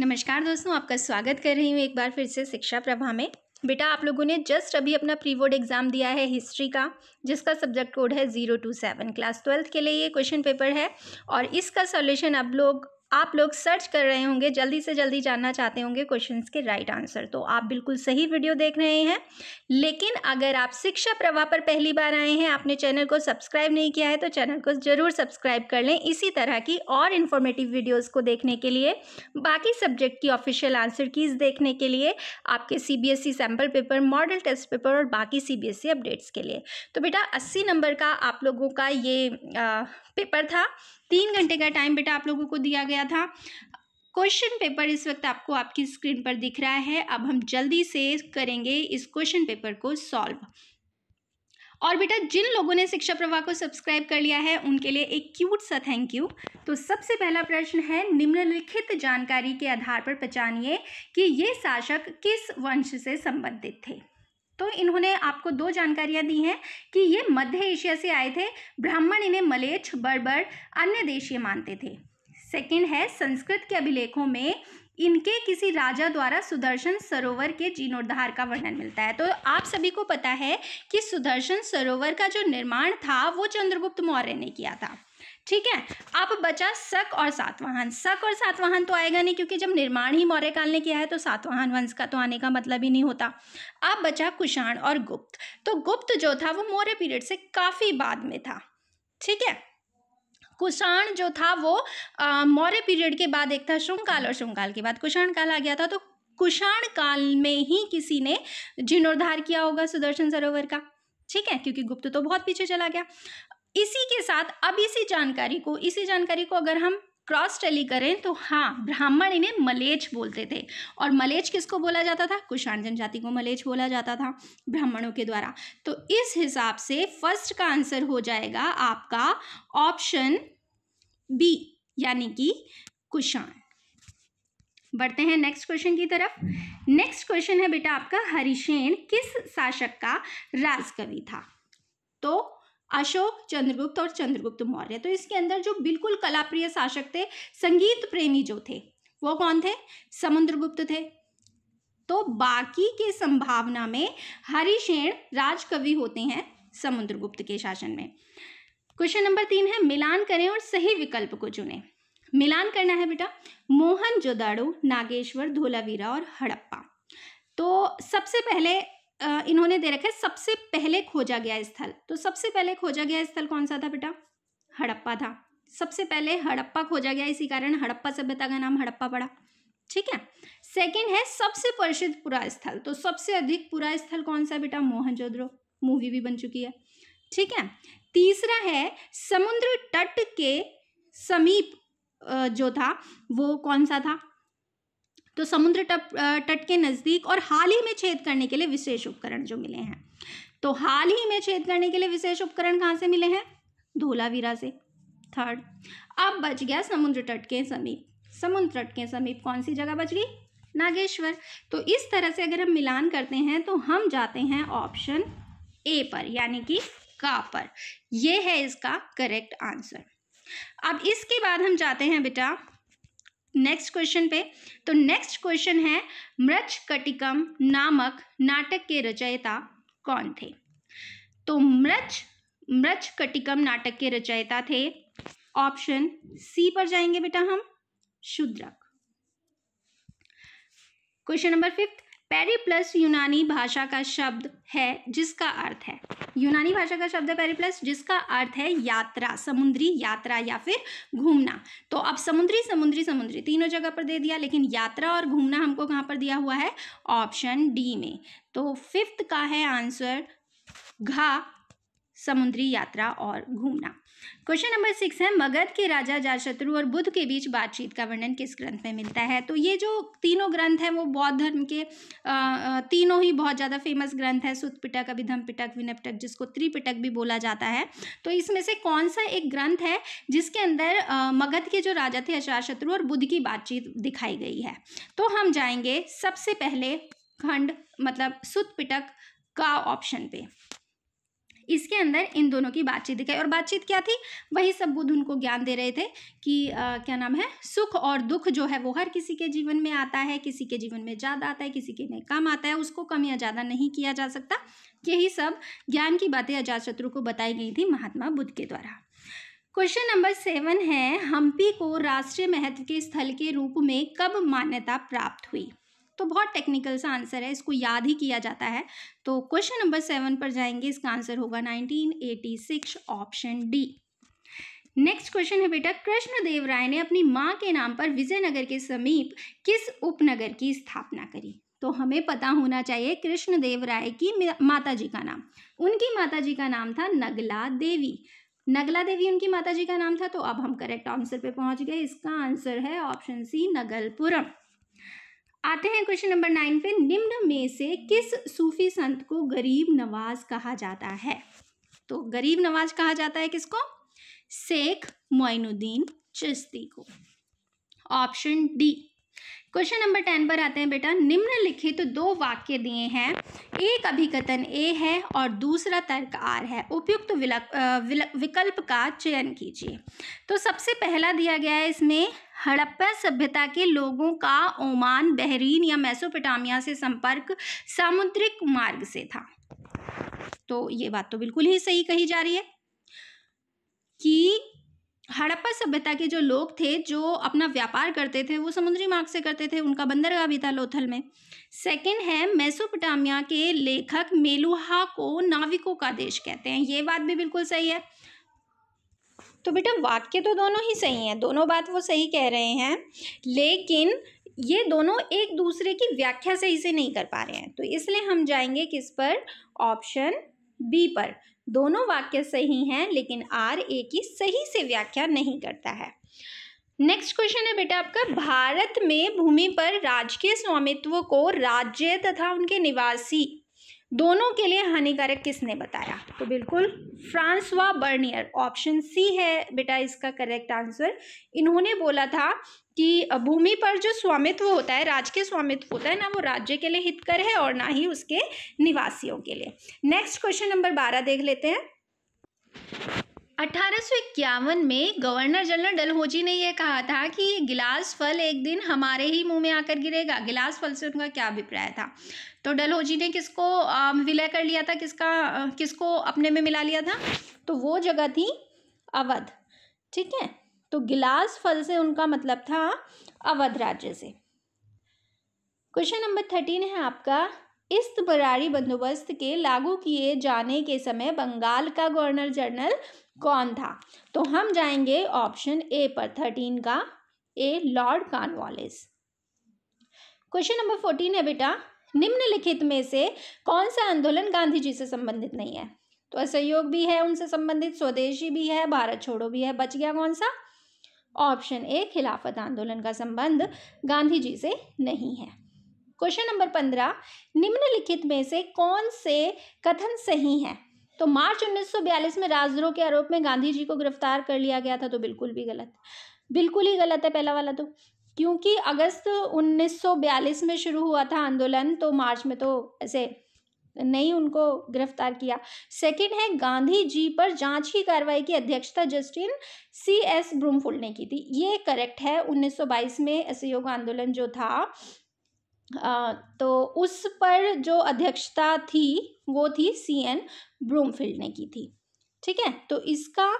नमस्कार दोस्तों आपका स्वागत कर रही हूँ एक बार फिर से शिक्षा प्रभा में बेटा आप लोगों ने जस्ट अभी अपना प्री बोर्ड एग्ज़ाम दिया है हिस्ट्री का जिसका सब्जेक्ट कोड है zero two seven class twelfth के लिए ये क्वेश्चन पेपर है और इसका सॉल्यूशन आप लोग आप लोग सर्च कर रहे होंगे जल्दी से जल्दी जानना चाहते होंगे क्वेश्चंस के राइट आंसर तो आप बिल्कुल सही वीडियो देख रहे हैं लेकिन अगर आप शिक्षा प्रवाह पर पहली बार आए हैं आपने चैनल को सब्सक्राइब नहीं किया है तो चैनल को ज़रूर सब्सक्राइब कर लें इसी तरह की और इन्फॉर्मेटिव वीडियोज़ को देखने के लिए बाकी सब्जेक्ट की ऑफिशियल आंसर कीज देखने के लिए आपके C sample paper model test paper और बाकी सी अपडेट्स e के लिए तो बेटा अस्सी नंबर का आप लोगों का ये आ, पेपर था तीन घंटे का टाइम बेटा आप लोगों को दिया गया था क्वेश्चन पेपर इस वक्त आपको आपकी स्क्रीन पर दिख रहा है अब हम जल्दी से करेंगे इस क्वेश्चन पेपर को सॉल्व और बेटा जिन लोगों ने शिक्षा प्रवाह को सब्सक्राइब कर लिया है उनके लिए एक क्यूट सा थैंक यू तो सबसे पहला प्रश्न है निम्नलिखित जानकारी के आधार पर पहचानिए कि ये शासक किस वंश से संबंधित थे तो इन्होंने आपको दो जानकारियां दी हैं कि ये मध्य एशिया से आए थे ब्राह्मण इन्हें मलेच्छ बर्बर अन्य देशीय मानते थे सेकंड है संस्कृत के अभिलेखों में इनके किसी राजा द्वारा सुदर्शन सरोवर के जीर्णोद्धार का वर्णन मिलता है तो आप सभी को पता है कि सुदर्शन सरोवर का जो निर्माण था वो चंद्रगुप्त मौर्य ने किया था ठीक है अब बचा शक और सातवाहन शक और सातवाहन तो आएगा नहीं क्योंकि जब निर्माण ही मौर्य काल ने किया है तो सातवाहन वंश का तो आने का मतलब ही नहीं होता अब बचा कुषाण और गुप्त तो गुप्त जो था वो मौर्य पीरियड से काफ़ी बाद में था ठीक है कुषाण जो था वो मौर्य पीरियड के बाद एक था श्रृंगाल और श्रृंगाल के बाद कुषाण काल आ गया था तो कुषाण काल में ही किसी ने जीर्णोद्धार किया होगा सुदर्शन सरोवर का ठीक है क्योंकि गुप्त तो बहुत पीछे चला गया इसी के साथ अब इसी जानकारी को इसी जानकारी को अगर हम क्रॉस टैली करें तो हाँ ब्राह्मण इन्हें मलेच बोलते थे और मलेच किसको बोला जाता था कुषाण जनजाति को मलेच बोला जाता था ब्राह्मणों के द्वारा तो इस हिसाब से फर्स्ट का आंसर हो जाएगा आपका ऑप्शन बी यानी कि कुषाण बढ़ते हैं नेक्स्ट क्वेश्चन की तरफ नेक्स्ट क्वेश्चन है बेटा आपका हरिशेन किस शासक का राजकवि था तो अशोक चंद्रगुप्त और चंद्रगुप्त मौर्य तो इसके अंदर जो बिल्कुल कलाप्रिय शासक थे संगीत प्रेमी जो थे वो कौन थे समुद्रगुप्त थे तो बाकी के संभावना में हरिशेण राजकवि होते हैं समुद्रगुप्त के शासन में क्वेश्चन नंबर तीन है मिलान करें और सही विकल्प को चुनें मिलान करना है बेटा मोहन जोदाड़ो नागेश्वर धोलावीरा और हड़प्पा तो सबसे पहले इन्होंने दे रखा है सबसे पहले खोजा गया स्थल तो सबसे पहले खोजा गया स्थल कौन सा था बेटा हड़प्पा था सबसे पहले हड़प्पा खोजा गया इसी कारण हड़प्पा सभ्यता का नाम हड़प्पा पड़ा ठीक है सेकंड है सबसे प्रसिद्ध पूरा स्थल तो सबसे अधिक पूरा स्थल कौन सा बेटा मोहनजोद्रो मूवी भी बन चुकी है ठीक है तीसरा है समुद्र तट के समीप जो था वो कौन सा था तो समुद्र तट तट के नज़दीक और हाल ही में छेद करने के लिए विशेष उपकरण जो मिले हैं तो हाल ही में छेद करने के लिए विशेष उपकरण कहाँ से मिले हैं धोलावीरा से थर्ड अब बच गया समुद्र तट के समीप समुद्र तट के समीप कौन सी जगह बच गई नागेश्वर तो इस तरह से अगर हम मिलान करते हैं तो हम जाते हैं ऑप्शन ए पर यानी कि का पर यह है इसका करेक्ट आंसर अब इसके बाद हम जाते हैं बेटा नेक्स्ट क्वेश्चन पे तो नेक्स्ट क्वेश्चन है कटिकम नामक नाटक के रचयिता कौन थे तो मृच कटिकम नाटक के रचयिता थे ऑप्शन सी पर जाएंगे बेटा हम Shudraka question number fifth Periplus यूनानी भाषा का शब्द है जिसका अर्थ है यूनानी भाषा का शब्द है पेरीप्लस जिसका अर्थ है यात्रा समुद्री यात्रा या फिर घूमना तो अब समुद्री समुद्री समुद्री तीनों जगह पर दे दिया लेकिन यात्रा और घूमना हमको कहाँ पर दिया हुआ है ऑप्शन डी में तो फिफ्थ का है आंसर घा समुद्री यात्रा और घूमना क्वेश्चन नंबर सिक्स है मगध के राजा जाशत्रु और बुद्ध के बीच बातचीत का वर्णन किस ग्रंथ में मिलता है तो ये जो तीनों ग्रंथ हैं वो बौद्ध धर्म के तीनों ही बहुत ज़्यादा फेमस ग्रंथ है सुत पिटक अभिधम पिटक विनपटक जिसको त्रिपिटक भी बोला जाता है तो इसमें से कौन सा एक ग्रंथ है जिसके अंदर मगध के जो राजा थे अजाशत्रु और बुद्ध की बातचीत दिखाई गई है तो हम जाएंगे सबसे पहले खंड मतलब सुत पिटक का ऑप्शन पे इसके अंदर इन दोनों की बातचीत दिखाई और बातचीत क्या थी वही सब बुद्ध उनको ज्ञान दे रहे थे कि आ, क्या नाम है सुख और दुख जो है वो हर किसी के जीवन में आता है किसी के जीवन में ज़्यादा आता है किसी के में कम आता है उसको कम या ज़्यादा नहीं किया जा सकता यही सब ज्ञान की बातें अजातशत्रु को बताई गई थी महात्मा बुद्ध के द्वारा क्वेश्चन नंबर सेवन है हम्पी को राष्ट्रीय महत्व के स्थल के रूप में कब मान्यता प्राप्त हुई तो बहुत टेक्निकल सा आंसर है इसको याद ही किया जाता है तो क्वेश्चन नंबर सेवन पर जाएंगे इसका आंसर होगा nineteen eighty six option D next question है बेटा कृष्णदेव राय ने अपनी माँ के नाम पर विजयनगर के समीप किस उपनगर की स्थापना करी तो हमें पता होना चाहिए कृष्णदेव राय की माता जी का नाम उनकी माता जी का नाम था नगला देवी नगला देवी उनकी माता जी का नाम था तो अब हम करेक्ट आंसर पे पहुंच गए इसका आंसर है ऑप्शन सी नगलपुरम आते हैं क्वेश्चन नंबर नाइन पे निम्न में से किस सूफी संत को गरीब नवाज कहा जाता है तो गरीब नवाज कहा जाता है किसको शेख मोइनुद्दीन चिश्ती को option D question number ten पर आते हैं बेटा निम्नलिखित तो दो वाक्य दिए हैं एक अभिकथन ए है और दूसरा तर्क आर है उपयुक्त तो विकल्प का चयन कीजिए तो सबसे पहला दिया गया है इसमें हड़प्पा सभ्यता के लोगों का ओमान बहरीन या मैसोपिटामिया से संपर्क सामुद्रिक मार्ग से था तो ये बात तो बिल्कुल ही सही कही जा रही है कि हड़प्पा सभ्यता के जो लोग थे जो अपना व्यापार करते थे वो समुद्री मार्ग से करते थे उनका बंदरगाह भी था लोथल में सेकंड है मेसोपोटामिया के लेखक मेलुहा को नाविकों का देश कहते हैं ये बात भी बिल्कुल सही है तो बेटा वाक्य तो दोनों ही सही हैं दोनों बात वो सही कह रहे हैं लेकिन ये दोनों एक दूसरे की व्याख्या सही से नहीं कर पा रहे हैं तो इसलिए हम जाएंगे किस पर ऑप्शन बी पर दोनों वाक्य सही हैं लेकिन आर ए की सही से व्याख्या नहीं करता है नेक्स्ट क्वेश्चन है बेटा आपका भारत में भूमि पर राजकीय स्वामित्व को राज्य तथा उनके निवासी दोनों के लिए हानिकारक किसने बताया तो बिल्कुल फ्रांसवा बर्नियर ऑप्शन सी है बेटा इसका करेक्ट आंसर इन्होंने बोला था कि भूमि पर जो स्वामित्व होता है राज्य के स्वामित्व होता है ना वो राज्य के लिए हितकर है और ना ही उसके निवासियों के लिए नेक्स्ट क्वेश्चन नंबर बारह देख लेते हैं अठारह में गवर्नर जनरल डलहोजी ने यह कहा था कि ये गिलास फल एक दिन हमारे ही मुंह में आकर गिरेगा गिलास फल से उनका क्या अभिप्राय था तो डलहोजी ने किसको विलय कर लिया था किसका किसको अपने में मिला लिया था तो वो जगह थी अवध ठीक है तो गिलास फल से उनका मतलब था अवध राज्य से क्वेश्चन नंबर थर्टीन है आपका बरारी बंदोबस्त के लागू किए जाने के समय बंगाल का गवर्नर जनरल कौन था तो हम जाएंगे ऑप्शन ए पर थर्टीन का A Lord Cornwallis question number fourteen है बेटा निम्नलिखित में से कौन सा आंदोलन गांधी जी से संबंधित नहीं है तो असहयोग भी है उनसे संबंधित स्वदेशी भी है भारत छोड़ो भी है बच गया कौन सा ऑप्शन ए खिलाफत आंदोलन का संबंध गांधी जी से नहीं है क्वेश्चन नंबर पंद्रह निम्नलिखित में से कौन से कथन सही है तो मार्च 1942 में राजद्रोह के आरोप में गांधी जी को गिरफ्तार कर लिया गया था तो बिल्कुल भी गलत बिल्कुल ही गलत है पहला वाला तो क्योंकि अगस्त 1942 में शुरू हुआ था आंदोलन तो मार्च में तो ऐसे नहीं उनको गिरफ्तार किया सेकंड है गांधी जी पर जांच की कार्रवाई की अध्यक्षता जस्टिन सी एस ब्रूमफुल ने की थी ये करेक्ट है 1922 में असहयोग आंदोलन जो था आ, तो उस पर जो अध्यक्षता थी वो थी सी एन ब्रूमफील्ड ने की थी ठीक है तो इसका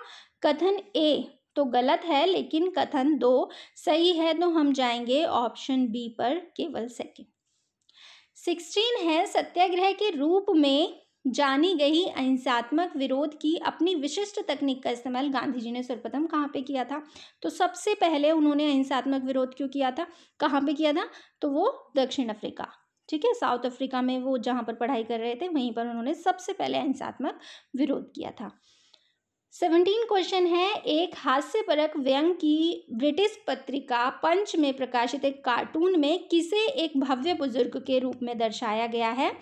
कथन ए तो गलत है लेकिन कथन दो सही है तो हम जाएंगे ऑप्शन बी पर केवल सेकंड सिक्सटीन है सत्याग्रह के रूप में जानी गई अहिंसात्मक विरोध की अपनी विशिष्ट तकनीक का इस्तेमाल गांधी जी ने सर्वप्रथम कहाँ पे किया था तो सबसे पहले उन्होंने अहिंसात्मक विरोध क्यों किया था कहाँ पे किया था तो वो दक्षिण अफ्रीका ठीक है साउथ अफ्रीका में वो जहाँ पर पढ़ाई कर रहे थे वहीं पर उन्होंने सबसे पहले अहिंसात्मक विरोध किया था सेवनटीन क्वेश्चन है एक हास्यपरक व्यंग की ब्रिटिश पत्रिका पंच में प्रकाशित एक कार्टून में किसे एक भव्य बुजुर्ग के रूप में दर्शाया गया है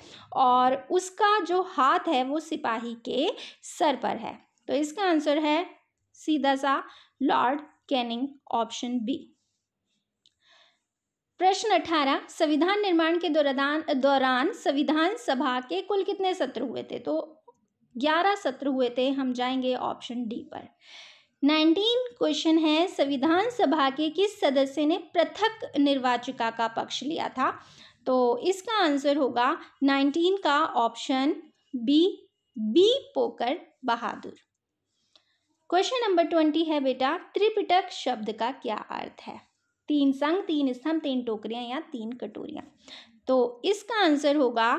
और उसका जो हाथ है वो सिपाही के सर पर है तो इसका आंसर है सीधा सा लॉर्ड कैनिंग ऑप्शन बी प्रश्न अठारह संविधान निर्माण के दौरान दौरान संविधान सभा के कुल कितने सत्र हुए थे तो ग्यारह सत्र हुए थे हम जाएंगे ऑप्शन डी पर नाइनटीन क्वेश्चन है संविधान सभा के किस सदस्य ने पृथक निर्वाचिका का पक्ष लिया था तो इसका आंसर होगा नाइनटीन का ऑप्शन बी बी पोकर बहादुर क्वेश्चन नंबर ट्वेंटी है बेटा त्रिपिटक शब्द का क्या अर्थ है तीन संग तीन स्तंभ तीन टोकरियां या तीन कटोरियां तो इसका आंसर होगा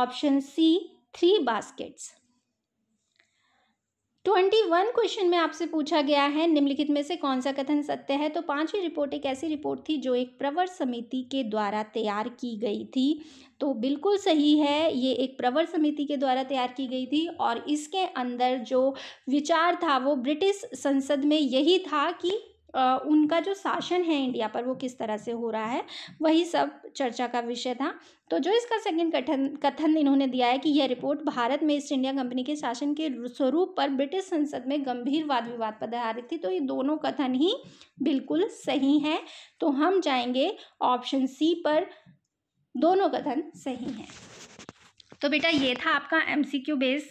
option C three baskets twenty one question में आपसे पूछा गया है निम्नलिखित में से कौन सा कथन सत्य है तो पांचवी रिपोर्ट एक ऐसी रिपोर्ट थी जो एक प्रवर समिति के द्वारा तैयार की गई थी तो बिल्कुल सही है ये एक प्रवर समिति के द्वारा तैयार की गई थी और इसके अंदर जो विचार था वो ब्रिटिश संसद में यही था कि उनका जो शासन है इंडिया पर वो किस तरह से हो रहा है वही सब चर्चा का विषय था तो जो इसका सेकंड कथन कथन इन्होंने दिया है कि यह रिपोर्ट भारत में ईस्ट इंडिया कंपनी के शासन के स्वरूप पर ब्रिटिश संसद में गंभीर वाद विवाद पर आधारित थी तो ये दोनों कथन ही बिल्कुल सही हैं तो हम जाएंगे ऑप्शन सी पर दोनों कथन सही हैं तो बेटा ये था आपका M C Q base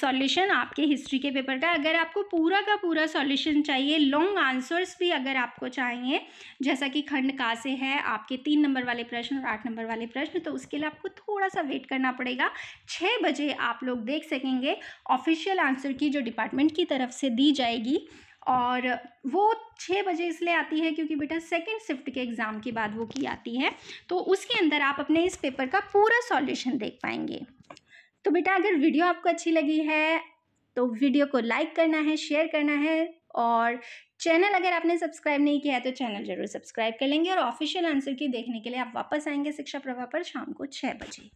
solution आपके हिस्ट्री के पेपर का अगर आपको पूरा का पूरा सॉल्यूशन चाहिए लॉन्ग आंसर्स भी अगर आपको चाहिए जैसा कि खंड का से है आपके तीन नंबर वाले प्रश्न और आठ नंबर वाले प्रश्न तो उसके लिए आपको थोड़ा सा वेट करना पड़ेगा छः बजे आप लोग देख सकेंगे ऑफिशियल आंसर की जो डिपार्टमेंट की तरफ से दी जाएगी और वो छः बजे इसलिए आती है क्योंकि बेटा सेकेंड शिफ्ट के एग्ज़ाम के बाद वो की आती है तो उसके अंदर आप अपने इस पेपर का पूरा सॉल्यूशन देख पाएंगे तो बेटा अगर वीडियो आपको अच्छी लगी है तो वीडियो को लाइक करना है शेयर करना है और चैनल अगर आपने सब्सक्राइब नहीं किया है तो चैनल जरूर सब्सक्राइब कर लेंगे और ऑफिशियल आंसर की देखने के लिए आप वापस आएंगे शिक्षा प्रभा पर शाम को छः बजे